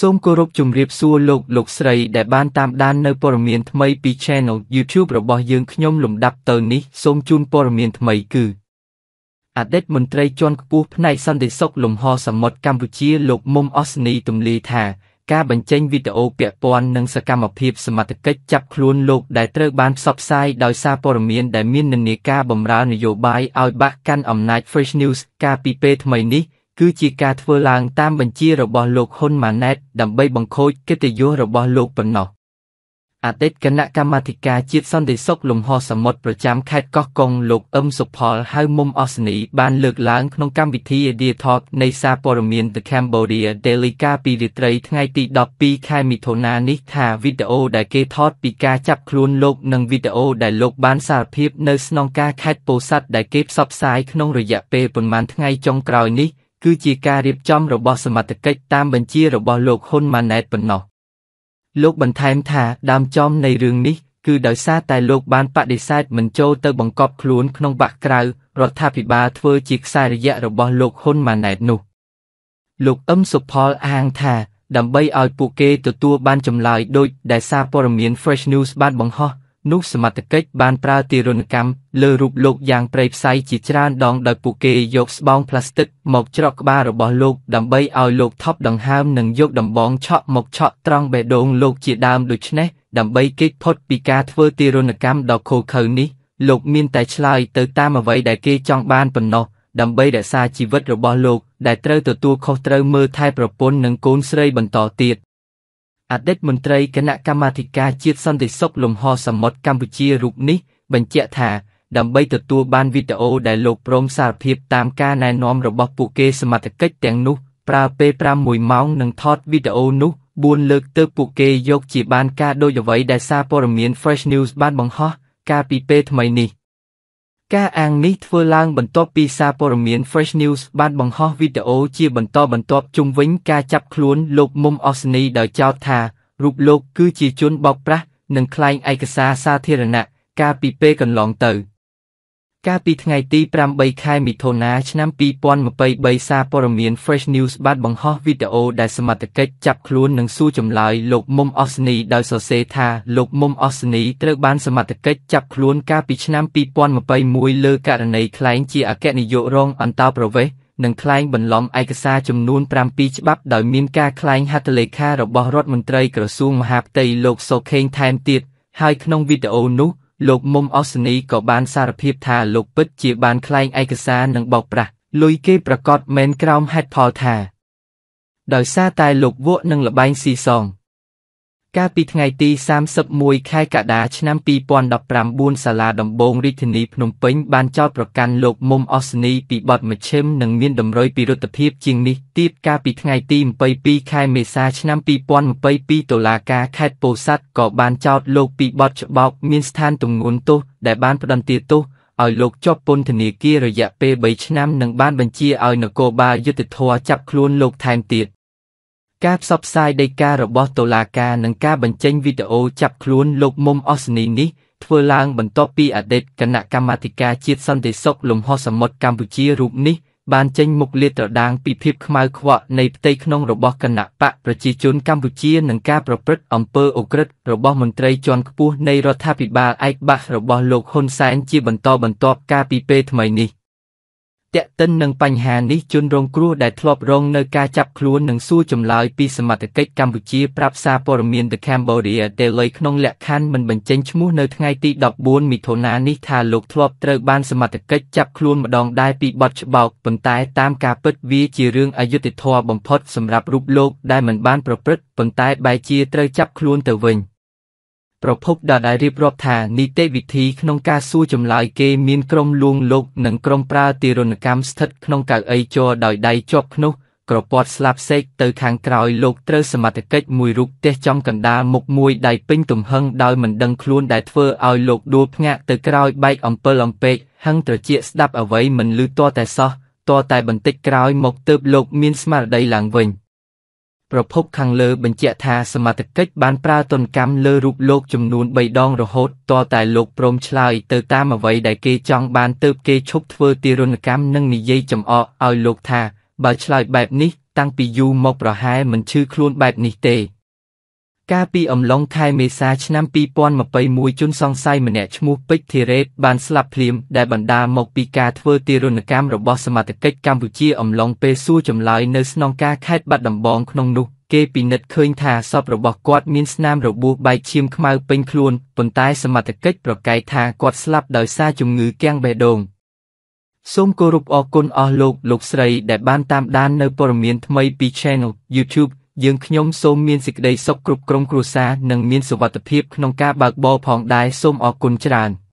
សូមគោរពជំរាបសួរលោកលោកស្រីដែលបានតាមដាននៅព័ត៌មានថ្មីពី Channel YouTube របស់យើងខ្ញុំលំដាប់ទៅនេះសូមជូនព័ត៌មានថ្មីគឺអតីតមន្ត្រីជាន់ខ្ពស់ផ្នែកសន្តិសុខលំហសមុទ្រកម្ពុជាលោកមុំអសនីទម្លាយថាការបញ្ចេញវីដេអូពាក់ព័ន្ធនឹងសកម្មភាពសមត្ថកិច្ចចាប់ខ្លួនលោក ដែលត្រូវបានផ្សព្វផ្សាយដោយសារព័ត៌មានដែលមាននិន្នាការបម្រើនយោបាយឲ្យបាក់កាន់អំណាច Fresh News កាលពីពេលថ្មីនេះគឺជាការធ្វើឡើងតាមបញ្ជារបស់លោកហ៊ុនម៉ាណែតដើម្បីបង្ខូចកិត្តិយសរបស់លោកប៉ុណ្ណោះអតីតគណៈកម្មាធិការជាតិសន្តិសុខលំហសមុទ្រប្រចាំខេត្តកោះកុងលោកអឹមសុផលហៅមុំអសនី បានលើកឡើងក្នុងកម្មវិធី Edia Talk នៃសារព័ត៌មាន The Cambodia Daily កាលពីរាត្រីថ្ងៃទី12ខែមិថុនានេះថាវីដេអូដែលគេថតពីការចាប់ខ្លួនលោកនិងវីដេអូដែលលោកបានសារភាពនៅស្នងការខេត្តពោធិ៍សាត់ដែលគេផ្សព្វផ្សាយក្នុងរយៈពេលប្រមាណថ្ងៃចុងក្រោយនេះគឺជាការរៀបចំរបស់សមត្ថកិច្ចតាមបញ្ជារបស់លោកហ៊ុនម៉ាណែតប៉ុណ្ណោះលោកបន្ថែមថាដើមចំនៃរឿងនេះគឺដោយសារតែលោកបានបដិសេធមិនចូលទៅបង្កប់ខ្លួនក្នុងបាក់ក្រៅរដ្ឋាភិបាលធ្វើជាខ្សែរយៈរបស់លោកហ៊ុនម៉ាណែតនោះលោកអឹមសុផលអាងថា ដើម្បីឲ្យពួកគេទទួលបានចម្លើយដូចដែលសារព័ត៌មាន Fresh News បានបង្ហោះនោះសមត្ថកិច្ចបានប្រើទារុណកម្មលើរូបលោកយ៉ាងប្រៃផ្សៃជាច្រើនដងដោយពួកគេយកស្បោងផ្លាស្ទិកមកច្រកក្បាលរបស់លោកដើម្បីឲ្យលោកថប់ដង្ហើមនិងយកដំបងឆក់មកឆក់ត្រង់បេះដូងលោកជាដើមដូច្នេះដើម្បីគេចផុតពីការធ្វើទារុណកម្មដ៏ឃោរឃៅនេះលោកមានតែឆ្លើយទៅតាមអ្វីដែលគេចង់បានប៉ុណ្ណោះដើម្បីរក្សាជីវិតរបស់លោកដែលត្រូវទទួលខុសត្រូវមើលថែប្រពន្ធនិងកូនស្រីបន្តទៀតអតីតមន្ត្រីគណៈកម្មាធិការជាតិសន្តិសុខលំហសមុទ្រកម្ពុជារូបនេះបញ្ជាក់ថាដើម្បីទទួលបានវីដេអូដែលលោកព្រមសារភាពតាមការណែនាំរបស់ពួកគេសមត្ថកិច្ចទាំងនោះ ប្រើពេល6ម៉ោងនិងថតវីដេអូនោះ4លើកទើបពួកគេយកជាបានការដូចអ្វីដែលសារព័ត៌មាន Fresh News បានបង្ហោះកាលពីពេលថ្មីនេះការអាងនេះធ្វើឡើងបន្ទាប់ពីសារព័ត៌មាន Fresh News បានបង្ហោះវីដេអូជាបន្តបន្ទាប់ជុំវិញការចាប់ខ្លួនលោកមុំអសនីដោយចោទថារូបលោកគឺជាជនបោកប្រាស់និងក្លែងឯកសារសាធារណៈកាលពីពេលកន្លងទៅ។កាលពីថ្ងៃទី8ខែមិថុនាឆ្នាំ2023សារព័ត៌មាន Fresh News បានបង្ហោះវីដេអូដែលសមត្ថកិច្ចចាប់ខ្លួននិងសួរចម្លើយលោកមុំអសនីដោយសរសេរថាលោកមុំអសនីត្រូវបានសមត្ថកិច្ចចាប់ខ្លួនកាលពីឆ្នាំ2021លើករណីក្លែងជាអគ្គនាយករងអន្តោប្រវេសន៍និងក្លែងបន្លំឯកសារចំនួន7ច្បាប់ដោយមានការក្លែងហត្ថលេខារបស់រដ្ឋមន្ត្រីក្រសួងមហាផ្ទៃលោកសូខេងថែមទៀតហើយក្នុងវីដេអូនោះលោកមុំអសនីក៏បានសារភាពថាលោកពិតជាបានខ្លែងឯកសារនិងបោកប្រាស់លុយគេប្រកាសមែនក្រោមហេតុផលថា ដោយសារតែលោកវក់នឹងលបែងស៊ីសង។កាលពីថ្ងៃទី31ខែកក្កដាឆ្នាំ2019សាលាដំបងរាជធានីភ្នំពេញបានចោទប្រកាន់លោកមុំអសនីពីបទមជ្ឈិមនិងមានតម្រុយពីរដ្ឋភាពជាងនេះទៀតកាលពីថ្ងៃទី22ខែមេសាឆ្នាំ2022តុលាការខេត្តពោធិ៍សាត់ក៏បានចោទលោកពីបទច្បោកមានស្ថានទម្ងន់ទោសដែលបានផ្តន្ទាទោសឲ្យលោកជាប់ពន្ធនាគាររយៈពេល3ឆ្នាំនិងបានបញ្ជាឲ្យនគរបាលយុត្តិធម៌ចាប់ខ្លួនលោកថែមទៀតការផ្សព្វផ្សាយដីការបស់តុលាការនិងការបញ្ចេញវីដេអូចាប់ខ្លួនលោកមុំអសនីនេះធ្វើឡើងបន្ទាប់ពីអតីតគណៈកម្មាធិការជាតិសន្តិសុខលំហសមុទ្រកម្ពុជារូបនេះបានចេញមុខលាតត្រដាងពីភាពខ្មៅខ្វក់នៃផ្ទៃក្នុងរបស់គណៈបកប្រជាជនកម្ពុជានិងការប្រព្រឹត្តអំពើអូក្រិដ្ឋរបស់មន្ត្រីជាន់ខ្ពស់នៃរដ្ឋាភិបាលឯកបាសរបស់លោកហ៊ុនសែន ជាបន្តបន្ទាប់ការពីពេលថ្មីនេះតាក់ទិននឹងបញ្ហានេះជនរងគ្រោះដែលធ្លាប់រងនៅការចាប់ខ្លួននឹងសួរចម្លើយពីសមត្ថកិច្ចកម្ពុជាប្រាប់សារព័ត៌មាន The Cambodia Daily ក្នុងលក្ខខណ្ឌមិនបញ្ចេញឈ្មោះនៅថ្ងៃទី14មិថុនានេះថាលោកធ្លាប់ត្រូវបានសមត្ថកិច្ចចាប់ខ្លួនម្ដងដែរពីបទច្បោកប៉ុន្តែតាមការពិតវាជារឿងអយុត្តិធម៌បំផុតសម្រាប់រូបលោកដែលមិនបានប្រព្រឹត្តប៉ុន្តែបែជាត្រូវចាប់ខ្លួនទៅវិញ។ប្រភពដដែលរៀបរាប់ថានីតិវិធីក្នុងការសួរចម្លើយគេមានក្រុមលួងលោកនិងក្រុមប្រើទារុណកម្មស្ថិតក្នុងកៅអីជរដោយដៃជាប់ខ្នោះក្រពាត់ស្លាប់សេកទៅខាងក្រោយលោកត្រូវសមត្ថកិច្ចមួយរូបទេះចំកណ្ដាលមុខមួយដៃពេញទំហឹងដោយមិនដឹងខ្លួនដែលធ្វើឲ្យលោកដួលភ្ងាក់ទៅក្រោយបែកអំពិលអំពេកហឹងត្រជាស្ដាប់អ្វីមិនឮតតែសោះតតែបន្តិចក្រោយមកទើបលោកមានស្មារតីឡើងវិញ។ប្រភពខាងលើបញ្ជាក់ថាសមត្ថកិច្ចបានប្រើទណ្ឌកម្មលើរូបលោកចំនួន3ដងរហូតតតែលោកព្រមឆ្លើយទៅតាមអ្វីដែលគេចង់បានទើបគេឈប់ធ្វើទារុណកម្មនិងនិយាយចំអកឲ្យលោកថា បើឆ្លើយបែបនេះតាំងពីយូរមកប្រហែលមិនឈឺខ្លួនបែបនេះទេកាលពីអំឡុងខែមេសាឆ្នាំ2021ជនសង្ស័យម្នាក់ឈ្មោះពេជ្រធីរ៉េតបានស្លាប់ភ្លាម ដែលបណ្ដាលមកពីការធ្វើទារុណកម្មរបស់សមត្ថកិច្ចកម្ពុជាអំឡុងពេលសួរចម្លើយនៅស្នងការខេត្តបាត់ដំបងក្នុងនោះ គេពិនិត្យឃើញថាសពរបស់គាត់មានស្នាមរបួសបែកឈាមខ្មៅពេញខ្លួនប៉ុន្តែសមត្ថកិច្ចប្រកែកថាគាត់ស្លាប់ដោយសារជំងឺគាំងបេះដូងសូមគោរពអរគុណអស់លោក លោកស្រី ដែលបានតាមដាននៅព័ត៌មានថ្មីពី Channel YouTube យើងខ្ញុំសូមមានសេចក្តីសុខគ្រប់ក្រុមគ្រួសារនិងមានសុវត្ថិភាពក្នុងការបើកបរផងដែរសូមអរគុណច្រើន។